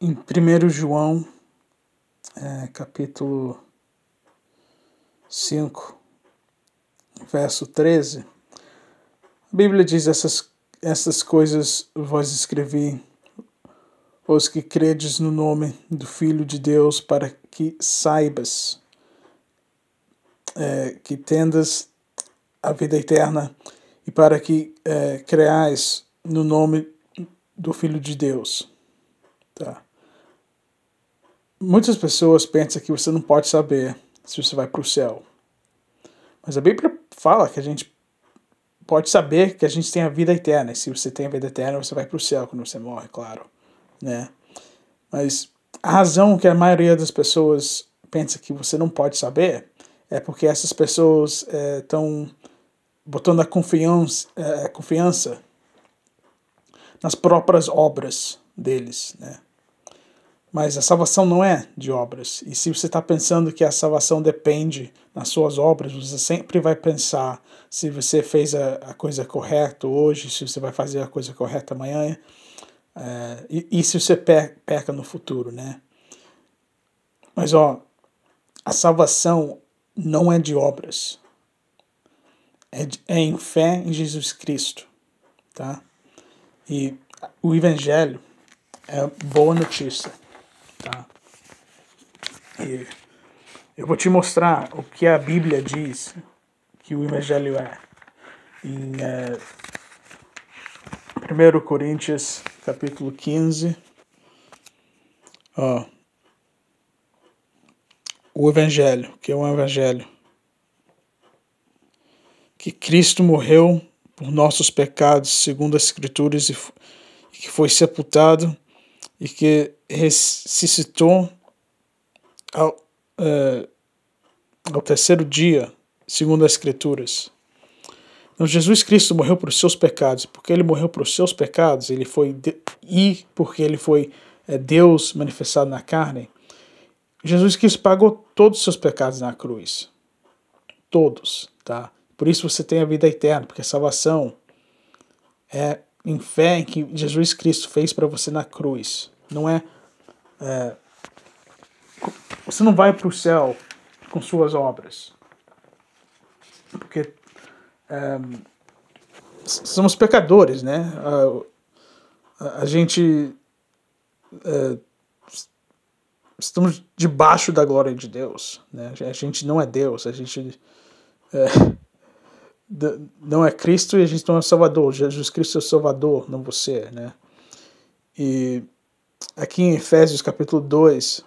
em 1 João, é, capítulo 5, verso 13, a Bíblia diz: essas, essas coisas vós escrevi, os que credes no nome do Filho de Deus, para que saibas é, que tendas a vida eterna e para que é, creais no nome do Filho de Deus. Tá. Muitas pessoas pensam que você não pode saber se você vai para o céu. Mas a Bíblia fala que a gente pode saber que a gente tem a vida eterna. E se você tem a vida eterna, você vai para o céu quando você morre, claro. Né? Mas a razão que a maioria das pessoas pensa que você não pode saber é porque essas pessoas estão é, botando a confiança, é, a confiança nas próprias obras deles, né? Mas a salvação não é de obras. E se você está pensando que a salvação depende das suas obras, você sempre vai pensar se você fez a, a coisa correta hoje, se você vai fazer a coisa correta amanhã, é, e, e, se você peca no futuro, né? Mas, ó, a salvação não é de obras. É, de, é em fé em Jesus Cristo, tá? E o Evangelho é boa notícia. Tá? E eu vou te mostrar o que a Bíblia diz que o Evangelho é. Em é, 1 Coríntios, capítulo 15. Ó, o Evangelho, que é um Evangelho. Que Cristo morreu por nossos pecados, segundo as Escrituras, e que foi sepultado e que ressuscitou ao, uh, ao terceiro dia, segundo as Escrituras. Então, Jesus Cristo morreu por seus pecados. Porque ele morreu por seus pecados, ele foi de... e porque ele foi é, Deus manifestado na carne, Jesus Cristo pagou todos os seus pecados na cruz. Todos, tá? Por isso você tem a vida eterna, porque a salvação é em fé em que Jesus Cristo fez para você na cruz. Não é, é você não vai para o céu com suas obras, porque é, somos pecadores, né? A, a gente é, estamos debaixo da glória de Deus, né? A gente não é Deus, a gente é, não é Cristo e a gente não é Salvador. Jesus Cristo é o Salvador, não você, né? E aqui em Efésios capítulo 2,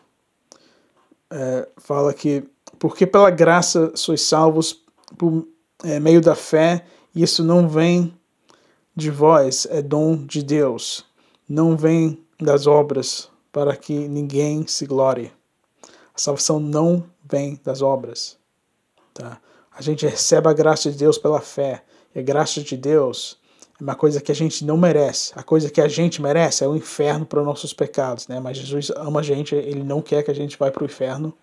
é, fala que porque pela graça sois salvos por é, meio da fé, e isso não vem de vós, é dom de Deus, não vem das obras, para que ninguém se glorie. A salvação não vem das obras, tá? A gente recebe a graça de Deus pela fé. E a graça de Deus é uma coisa que a gente não merece. A coisa que a gente merece é o inferno para os nossos pecados, né? Mas Jesus ama a gente, ele não quer que a gente vá para o inferno.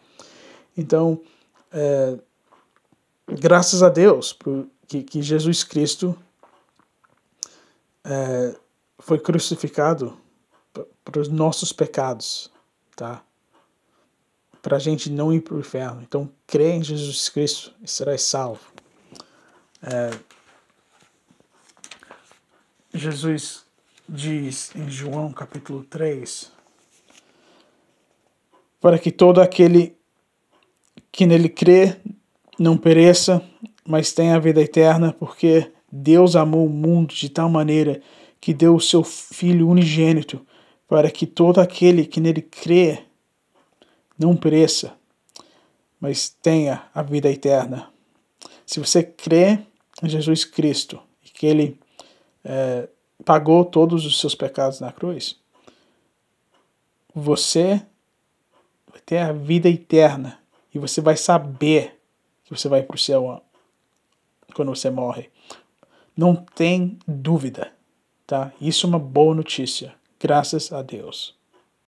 Então, é, graças a Deus que, que Jesus Cristo é, foi crucificado para os nossos pecados, tá? para a gente não ir para o inferno. Então, crê em Jesus Cristo e serás salvo. É, Jesus diz em João capítulo 3: Para que todo aquele que nele crê não pereça, mas tenha a vida eterna, porque Deus amou o mundo de tal maneira que deu o seu Filho unigênito, para que todo aquele que nele crê não pereça, mas tenha a vida eterna. Se você crê em Jesus Cristo e que Ele é, pagou todos os seus pecados na cruz, você vai ter a vida eterna e você vai saber que você vai para o céu quando você morre. Não tem dúvida, tá? Isso é uma boa notícia. Graças a Deus.